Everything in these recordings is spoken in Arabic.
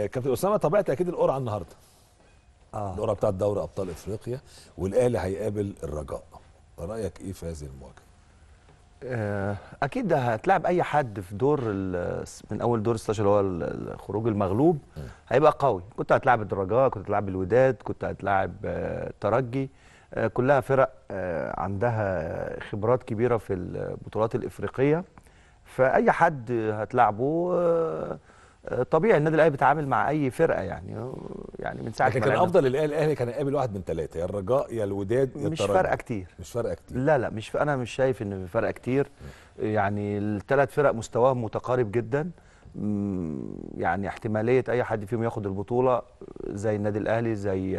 آه، كابتن اسامه طبيعه اكيد القرعه النهارده اه القرعه بتاعه دوري ابطال افريقيا والاهلي هيقابل الرجاء رايك ايه في هذه المواجهه آه اكيد هتلاعب اي حد في دور من اول دور 16 اللي هو الخروج المغلوب م. هيبقى قوي كنت هتلاعب الرجاء كنت هتلاعب الوداد كنت هتلاعب الترجي آه،, آه كلها فرق آه عندها خبرات كبيره في البطولات الافريقيه فاي حد هتلاعبه آه، طبيعي النادي الاهلي بيتعامل مع اي فرقه يعني يعني من ساعه لكن كان افضل الاهلي الاهلي كان يقابل واحد من ثلاثه يا الرجاء يا الوداد يا مش فارقه كتير مش فارقه كتير لا لا مش انا مش شايف ان فارقه كتير يعني الثلاث فرق مستواهم متقارب جدا يعني احتماليه اي حد فيهم ياخد البطوله زي النادي الاهلي زي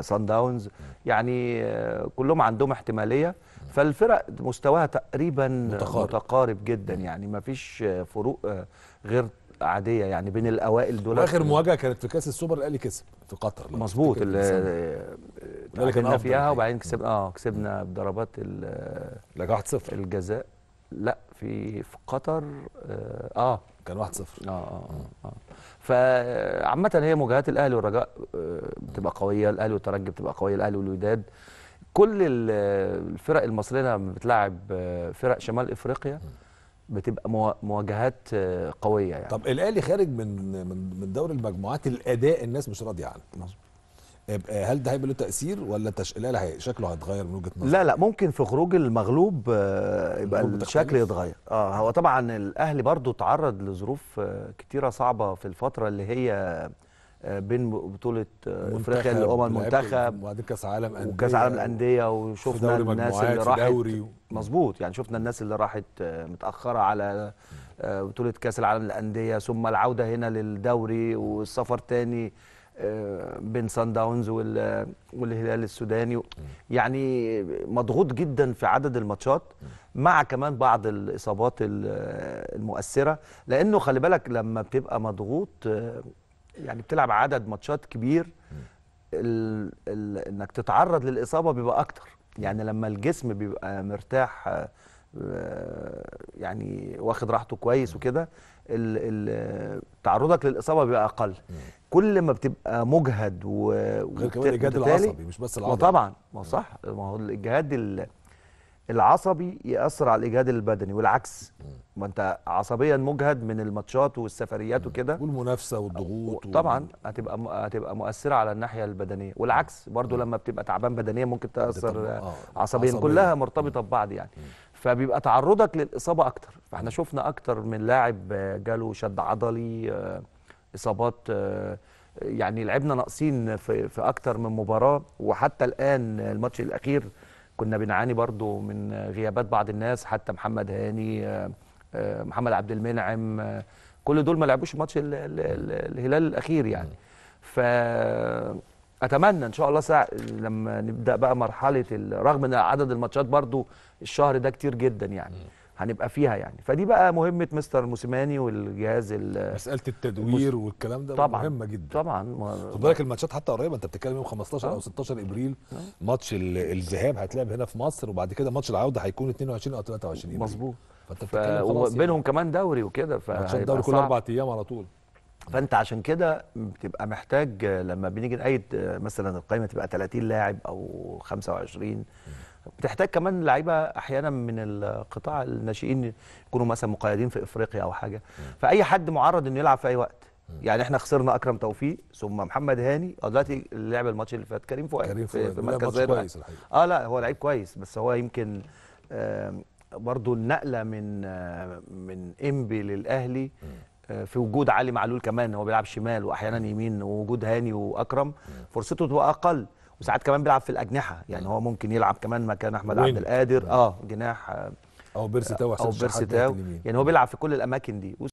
سان آه، داونز آه، يعني آه، كلهم عندهم احتماليه فالفرق مستواها تقريبا متقارب, متقارب جدا يعني ما فيش فروق غير عاديه يعني بين الاوائل دول واخر مواجهه كانت في كاس السوبر الاهلي كسب في قطر مظبوط تعادلنا آه، فيها وبعدين كسبنا اه كسبنا بضربات ال 1-0 الجزاء لا في في قطر اه, آه. كان 1-0 اه اه, آه. آه. فعامة هي مواجهات الاهلي والرجاء بتبقى قويه، الاهلي والترجي بتبقى قويه، الاهلي والوداد كل الفرق المصريه لما بتلعب فرق شمال افريقيا بتبقى مواجهات آه، قويه يعني طب الاهلي خارج من من من دوري المجموعات الاداء الناس مش راضيه عنه مظبوط آه، آه، هل ده هيبقى له تاثير ولا الاهلي هي... شكله هيتغير من وجهه نظرك؟ لا لا ممكن في خروج المغلوب يبقى الشكل يتغير اه هو طبعا الاهلي برضو تعرض لظروف كتيره صعبه في الفتره اللي هي آه، بين بطوله آه، افريقيا لامم المنتخب وبعدين كاس عالم انديه وكاس عالم الانديه وشفنا الناس اللي راحت و... مظبوط يعني شفنا الناس اللي راحت آه، متاخره على بطوله كاس العالم الانديه ثم العوده هنا للدوري والسفر تاني بين سان داونز والهلال السوداني يعني مضغوط جدا في عدد الماتشات مع كمان بعض الاصابات المؤثره لانه خلي بالك لما بتبقى مضغوط يعني بتلعب عدد ماتشات كبير الـ الـ انك تتعرض للاصابه بيبقى اكتر يعني لما الجسم بيبقى مرتاح آه، يعني واخد راحته كويس وكده تعرضك للاصابه بيبقى اقل كل ما بتبقى مجهد و غير كمان الاجهاد العصبي مش بس العضلي وطبعا ما صح ما هو الاجهاد العصبي ياثر على الاجهاد البدني والعكس ما انت عصبيا مجهد من الماتشات والسفريات وكده والمنافسه والضغوط طبعا هتبقى هتبقى مؤثره على الناحيه البدنيه والعكس برضو لما بتبقى تعبان بدنيا ممكن تاثر آه، عصبيا كلها مرتبطه ببعض يعني فبيبقى تعرضك للاصابه اكتر فاحنا شفنا اكتر من لاعب جاله شد عضلي آه، اصابات آه، يعني لعبنا ناقصين في, في اكتر من مباراه وحتى الان الماتش الاخير كنا بنعاني برضو من غيابات بعض الناس حتى محمد هاني آه، آه، محمد عبد المنعم آه، كل دول ما لعبوش ماتش الهلال الاخير يعني ف اتمنى ان شاء الله ساعة لما نبدا بقى مرحله رغم ان عدد الماتشات برضو الشهر ده كتير جدا يعني هنبقى فيها يعني فدي بقى مهمه مستر موسيماني والجهاز مساله التدوير المس... والكلام ده طبعا مهمه جدا طبعا خد بالك الماتشات حتى قريبه انت بتتكلم يوم 15 او 16 آه. ابريل آه. ماتش الذهاب هيتلعب هنا في مصر وبعد كده ماتش العوده هيكون 22 او 23 ابريل مظبوط فانت ف... وبينهم يعني. كمان دوري وكده ف ماتشات دوري كل اربع ايام على طول فانت عشان كده بتبقى محتاج لما بنيجي نقيد مثلا القائمه تبقى 30 لاعب او 25 م. بتحتاج كمان لعيبه احيانا من القطاع الناشئين يكونوا مثلا مقيدين في افريقيا او حاجه فاي حد معرض انه يلعب في اي وقت يعني احنا خسرنا اكرم توفيق ثم محمد هاني آه، دلوقتي لعب الماتش اللي فات كريم فؤاد كريم فؤاد في مركز كويس الحقيقه اه لا هو لعيب كويس بس هو يمكن برضه النقله من من انبي للاهلي آه، في وجود علي معلول كمان هو بيلعب شمال واحيانا يمين ووجود هاني واكرم فرصته تبقى اقل وساعات كمان بيلعب في الاجنحه يعني هو ممكن يلعب كمان مكان احمد عبد القادر اه جناح آه، او بيرسي تاو او بيرسي تاو يعني هو بيلعب في كل الاماكن دي